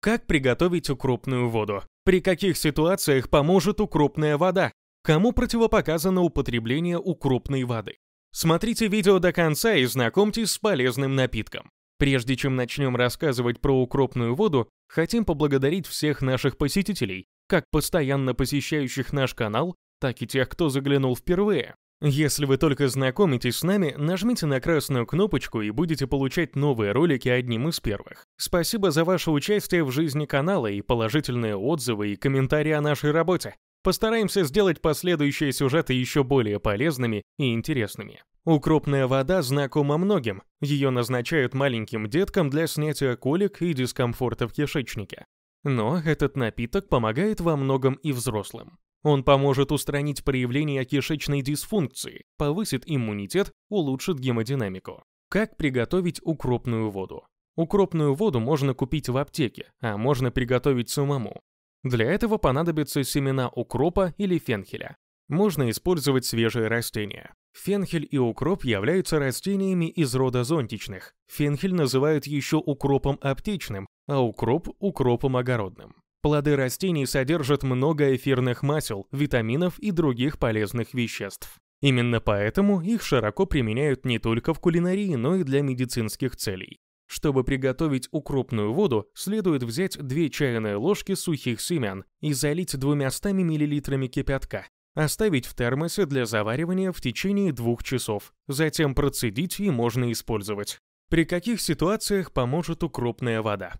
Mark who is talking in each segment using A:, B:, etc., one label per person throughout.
A: Как приготовить укропную воду? При каких ситуациях поможет укропная вода? Кому противопоказано употребление укропной воды? Смотрите видео до конца и знакомьтесь с полезным напитком. Прежде чем начнем рассказывать про укропную воду, хотим поблагодарить всех наших посетителей, как постоянно посещающих наш канал, так и тех, кто заглянул впервые. Если вы только знакомитесь с нами, нажмите на красную кнопочку и будете получать новые ролики одним из первых. Спасибо за ваше участие в жизни канала и положительные отзывы и комментарии о нашей работе. Постараемся сделать последующие сюжеты еще более полезными и интересными. Укропная вода знакома многим. Ее назначают маленьким деткам для снятия колик и дискомфорта в кишечнике. Но этот напиток помогает во многом и взрослым. Он поможет устранить проявление кишечной дисфункции, повысит иммунитет, улучшит гемодинамику. Как приготовить укропную воду? Укропную воду можно купить в аптеке, а можно приготовить самому. Для этого понадобятся семена укропа или фенхеля. Можно использовать свежие растения. Фенхель и укроп являются растениями из рода зонтичных. Фенхель называют еще укропом аптечным, а укроп – укропом огородным. Плоды растений содержат много эфирных масел, витаминов и других полезных веществ. Именно поэтому их широко применяют не только в кулинарии, но и для медицинских целей. Чтобы приготовить укропную воду, следует взять 2 чайные ложки сухих семян и залить 200 мл кипятка. Оставить в термосе для заваривания в течение 2 часов, затем процедить и можно использовать. При каких ситуациях поможет укропная вода?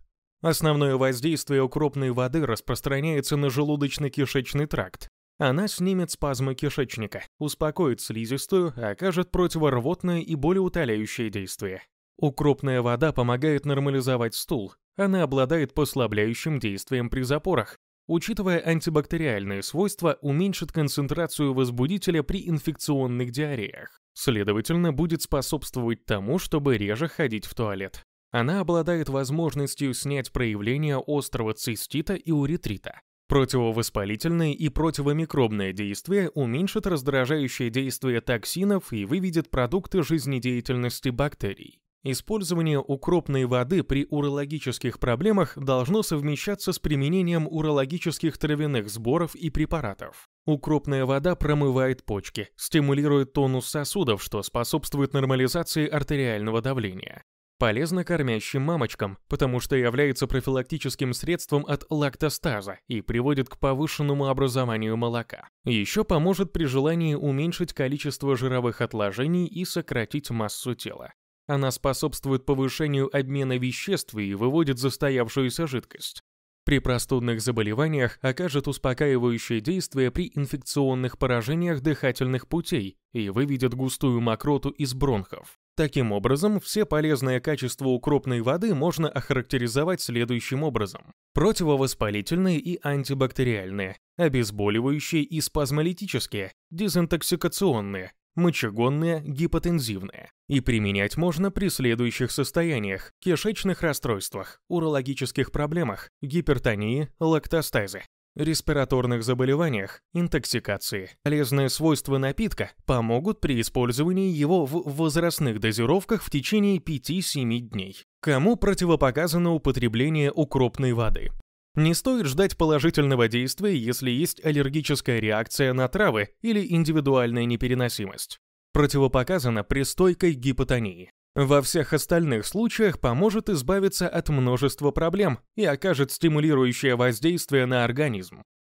A: Основное воздействие укропной воды распространяется на желудочно-кишечный тракт. Она снимет спазмы кишечника, успокоит слизистую, окажет противорвотное и болеутоляющее действие. Укропная вода помогает нормализовать стул. Она обладает послабляющим действием при запорах. Учитывая антибактериальные свойства, уменьшит концентрацию возбудителя при инфекционных диареях. Следовательно, будет способствовать тому, чтобы реже ходить в туалет. Она обладает возможностью снять проявления острого цистита и уретрита. Противовоспалительное и противомикробное действие уменьшит раздражающее действие токсинов и выведет продукты жизнедеятельности бактерий. Использование укропной воды при урологических проблемах должно совмещаться с применением урологических травяных сборов и препаратов. Укропная вода промывает почки, стимулирует тонус сосудов, что способствует нормализации артериального давления. Полезно кормящим мамочкам, потому что является профилактическим средством от лактостаза и приводит к повышенному образованию молока. Еще поможет при желании уменьшить количество жировых отложений и сократить массу тела. Она способствует повышению обмена веществ и выводит застоявшуюся жидкость. При простудных заболеваниях окажет успокаивающее действие при инфекционных поражениях дыхательных путей и выведет густую мокроту из бронхов. Таким образом, все полезные качества укропной воды можно охарактеризовать следующим образом. Противовоспалительные и антибактериальные, обезболивающие и спазмолитические, дезинтоксикационные, мочегонные, гипотензивные. И применять можно при следующих состояниях – кишечных расстройствах, урологических проблемах, гипертонии, лактостазе, респираторных заболеваниях, интоксикации. Полезные свойства напитка помогут при использовании его в возрастных дозировках в течение 5-7 дней. Кому противопоказано употребление укропной воды? Не стоит ждать положительного действия, если есть аллергическая реакция на травы или индивидуальная непереносимость. Противопоказано при стойкой гипотонии. Во всех остальных случаях поможет избавиться от множества проблем и окажет стимулирующее воздействие на организм.